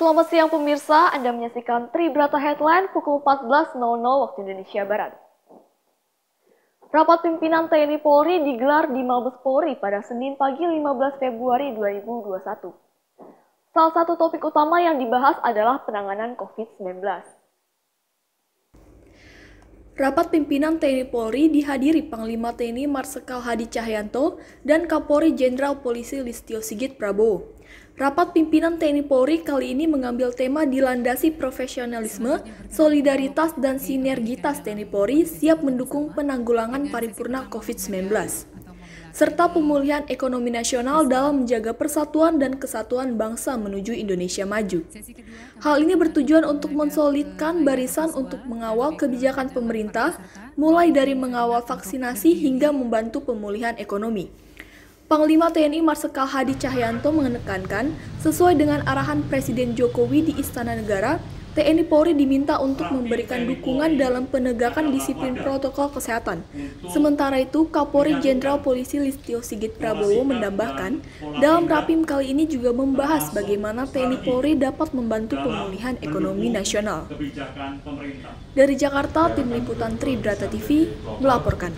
Selamat siang pemirsa, Anda menyaksikan Tribrata Headline pukul 14.00 waktu Indonesia Barat. Rapat pimpinan TNI Polri digelar di Mabes Polri pada Senin pagi 15 Februari 2021. Salah satu topik utama yang dibahas adalah penanganan COVID-19. Rapat pimpinan TNI Polri dihadiri Panglima TNI Marsikal Hadi Cahyanto dan Kapolri Jenderal Polisi Listio Sigit Prabowo. Rapat pimpinan TNI Polri kali ini mengambil tema dilandasi profesionalisme, solidaritas, dan sinergitas TNI Polri siap mendukung penanggulangan paripurna COVID-19 serta pemulihan ekonomi nasional dalam menjaga persatuan dan kesatuan bangsa menuju Indonesia maju. Hal ini bertujuan untuk mensolidkan barisan untuk mengawal kebijakan pemerintah, mulai dari mengawal vaksinasi hingga membantu pemulihan ekonomi. Panglima TNI Marsikal Hadi Cahyanto menekankan, sesuai dengan arahan Presiden Jokowi di Istana Negara, TNI Polri diminta untuk memberikan dukungan dalam penegakan disiplin protokol kesehatan. Sementara itu, Kapolri Jenderal Polisi Listio Sigit Prabowo menambahkan, dalam Rapim kali ini juga membahas bagaimana TNI Polri dapat membantu pemulihan ekonomi nasional. Dari Jakarta, Tim Liputan Tri Brata TV melaporkan.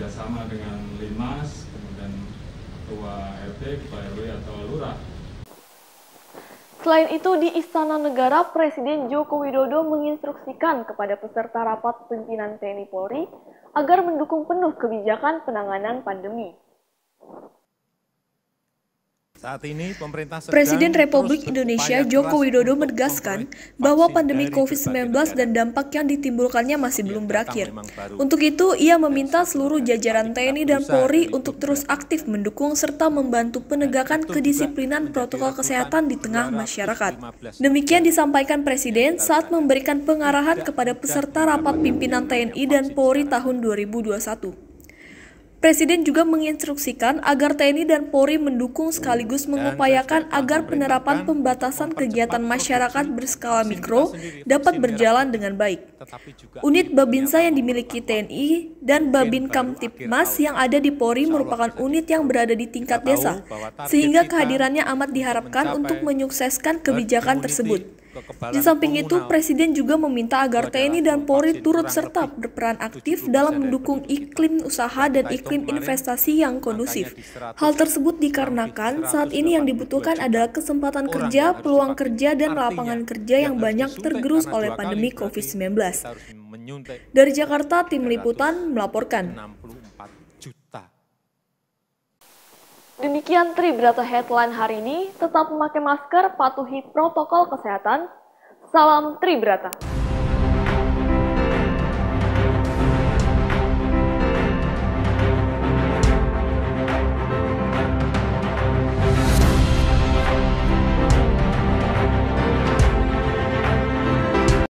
Selain itu, di Istana Negara, Presiden Joko Widodo menginstruksikan kepada peserta rapat pimpinan TNI Polri agar mendukung penuh kebijakan penanganan pandemi. Saat ini, pemerintah Presiden Republik Indonesia Joko Widodo menegaskan bahwa pandemi COVID-19 dan dampak yang ditimbulkannya masih iya, belum berakhir. Untuk itu, ia meminta seluruh jajaran TNI dan Polri untuk terus aktif mendukung serta membantu penegakan kedisiplinan protokol kesehatan di tengah masyarakat. Demikian disampaikan Presiden saat memberikan pengarahan kepada peserta rapat pimpinan TNI dan Polri tahun 2021. Presiden juga menginstruksikan agar TNI dan Polri mendukung sekaligus mengupayakan agar penerapan pembatasan kegiatan masyarakat berskala mikro dapat berjalan dengan baik. Unit Babinsa yang dimiliki TNI dan Babin Kamtipmas yang ada di Polri merupakan unit yang berada di tingkat desa, sehingga kehadirannya amat diharapkan untuk menyukseskan kebijakan tersebut. Di samping itu, Presiden juga meminta agar TNI dan Polri turut serta berperan aktif dalam mendukung iklim usaha dan iklim investasi yang kondusif. Hal tersebut dikarenakan saat ini yang dibutuhkan adalah kesempatan kerja, peluang kerja, dan lapangan kerja yang banyak tergerus oleh pandemi COVID-19. Dari Jakarta, tim liputan melaporkan. Demikian Tribrata Headline hari ini, tetap memakai masker, patuhi protokol kesehatan. Salam Tribrata.